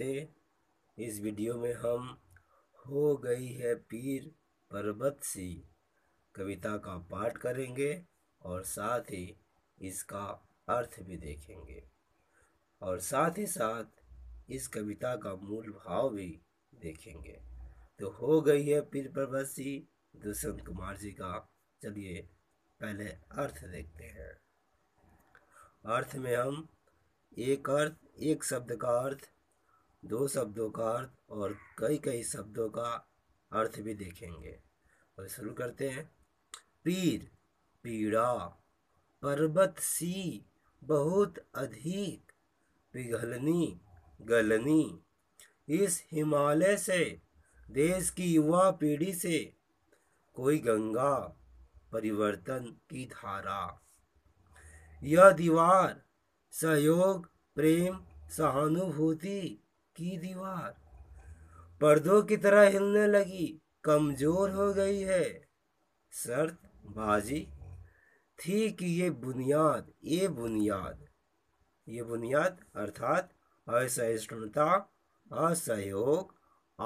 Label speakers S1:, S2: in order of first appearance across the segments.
S1: नमस्ते इस वीडियो में हम हो गई है पीर पर्वत सी कविता का पाठ करेंगे और साथ ही इसका अर्थ भी देखेंगे और साथ ही साथ इस कविता का मूल भाव भी देखेंगे तो हो गई है पीर पर्वत सी दुष्यंत कुमार जी का चलिए पहले अर्थ देखते हैं अर्थ में हम एक अर्थ एक शब्द का अर्थ दो शब्दों का अर्थ और कई कई शब्दों का अर्थ भी देखेंगे और शुरू करते हैं पीर पीड़ा पर्वत सी बहुत अधिक पिघलनी गलनी इस हिमालय से देश की युवा पीढ़ी से कोई गंगा परिवर्तन की धारा यह दीवार सहयोग प्रेम सहानुभूति की दीवार पर्दों की तरह हिलने लगी कमजोर हो गई है शर्त बाजी थी कि ये बुनियाद ये बुनियाद ये बुनियाद अर्थात असहिष्णुता असहयोग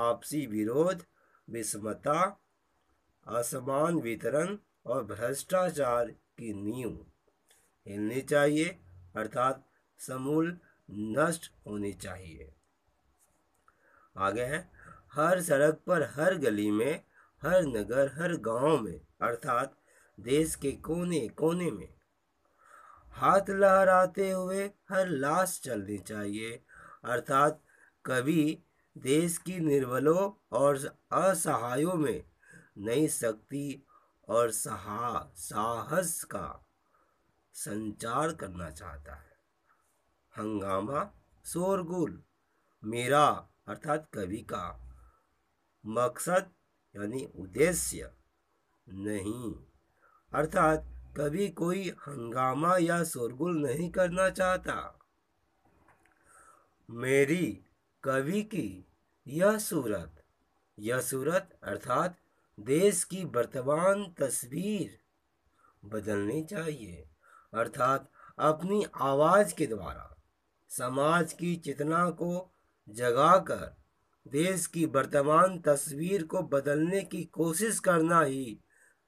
S1: आपसी विरोध विषमता असमान वितरण और भ्रष्टाचार की नींव हिलनी चाहिए अर्थात समूल नष्ट होनी चाहिए आगे हैं हर सड़क पर हर गली में हर नगर हर गांव में अर्थात देश के कोने कोने में हाथ लहराते हुए हर लाश चलनी चाहिए अर्थात कभी देश की निर्बलों और असहायों में नई शक्ति और सहा साहस का संचार करना चाहता है हंगामा शोरगुल मेरा अर्थात कवि का मकसद यानी उद्देश्य नहीं अर्थात कभी कोई हंगामा या शोरगुल नहीं करना चाहता मेरी कवि की यह सूरत यह सूरत अर्थात देश की वर्तमान तस्वीर बदलनी चाहिए अर्थात अपनी आवाज़ के द्वारा समाज की चेतना को जगाकर देश की वर्तमान तस्वीर को बदलने की कोशिश करना ही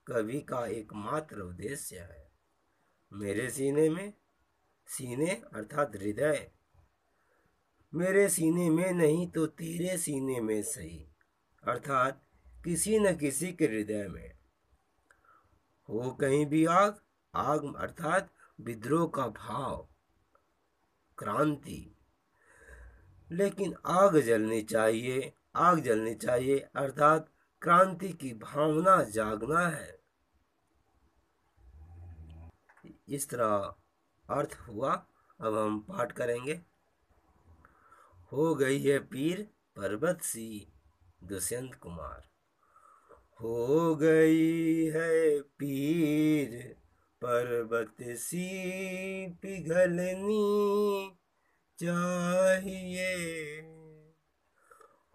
S1: कवि का एकमात्र उद्देश्य है मेरे सीने में सीने अर्थात हृदय मेरे सीने में नहीं तो तेरे सीने में सही अर्थात किसी न किसी के हृदय में हो कहीं भी आग आग अर्थात विद्रोह का भाव क्रांति लेकिन आग जलनी चाहिए आग जलनी चाहिए अर्थात क्रांति की भावना जागना है इस तरह अर्थ हुआ अब हम पाठ करेंगे हो गई है पीर पर्वत सी दुष्यंत कुमार हो गई है पीर पर्वत सी पिघलनी चाहिए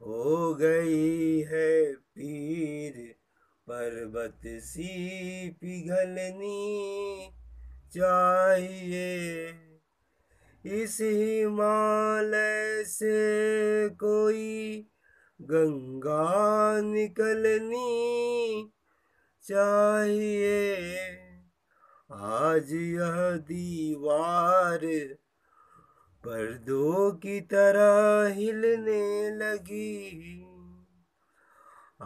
S1: हो गई है पीर पर्वत सी पिघलनी चाहिए इस हिमालय से कोई गंगा निकलनी चाहिए आज यह दीवार पर्दों की तरह हिलने लगी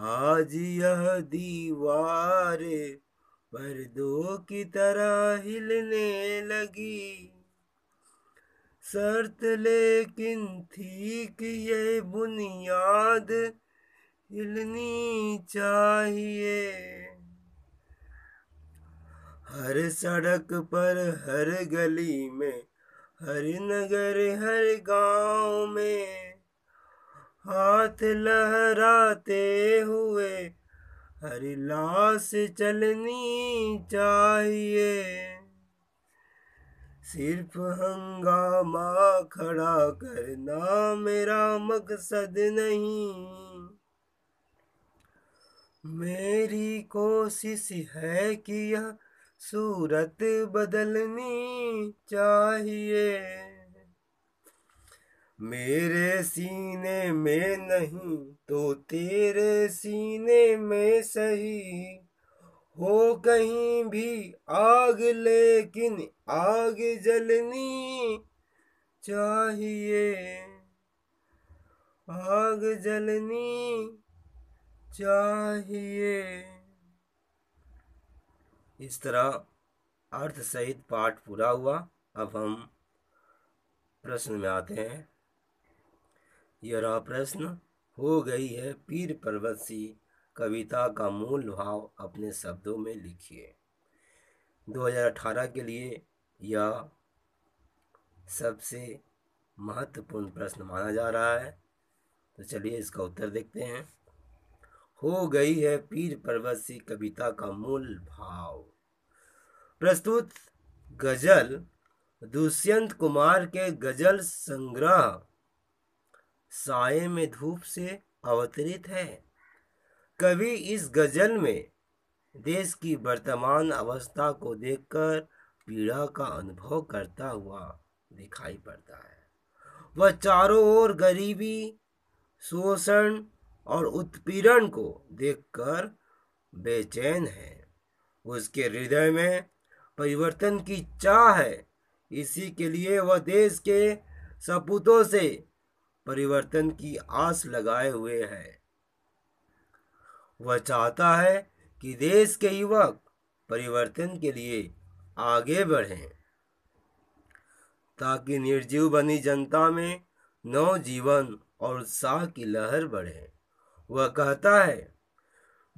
S1: आज यह दीवार पर्दों की तरह हिलने लगी शर्त लेकिन थी कि ये बुनियाद हिलनी चाहिए हर सड़क पर हर गली में हर नगर हर गांव में हाथ लहराते हुए हर लाश चलनी चाहिए सिर्फ हंगामा खड़ा करना मेरा मकसद नहीं मेरी कोशिश है कि यह सूरत बदलनी चाहिए मेरे सीने में नहीं तो तेरे सीने में सही हो कहीं भी आग लेकिन आग जलनी चाहिए आग जलनी चाहिए इस तरह अर्थ सहित पाठ पूरा हुआ अब हम प्रश्न में आते हैं यह प्रश्न हो गई है पीर पर्वत सी कविता का मूल भाव अपने शब्दों में लिखिए 2018 के लिए यह सबसे महत्वपूर्ण प्रश्न माना जा रहा है तो चलिए इसका उत्तर देखते हैं हो गई है पीर पर्वत सी कविता का मूल भाव प्रस्तुत गजल दुष्यंत कुमार के गजल संग्रह साय में धूप से अवतरित है कवि इस गजल में देश की वर्तमान अवस्था को देखकर पीड़ा का अनुभव करता हुआ दिखाई पड़ता है वह चारों ओर गरीबी शोषण और उत्पीड़न को देखकर बेचैन है उसके हृदय में परिवर्तन की चाह है इसी के लिए वह देश के सपूतों से परिवर्तन की आस लगाए हुए है वह चाहता है कि देश के युवक परिवर्तन के लिए आगे बढ़ें ताकि निर्जीव बनी जनता में नव जीवन और उत्साह की लहर बढ़े वह कहता है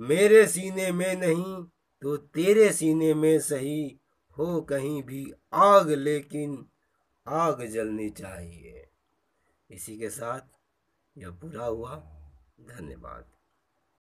S1: मेरे सीने में नहीं तो तेरे सीने में सही हो कहीं भी आग लेकिन आग जलनी चाहिए इसी के साथ यह पूरा हुआ धन्यवाद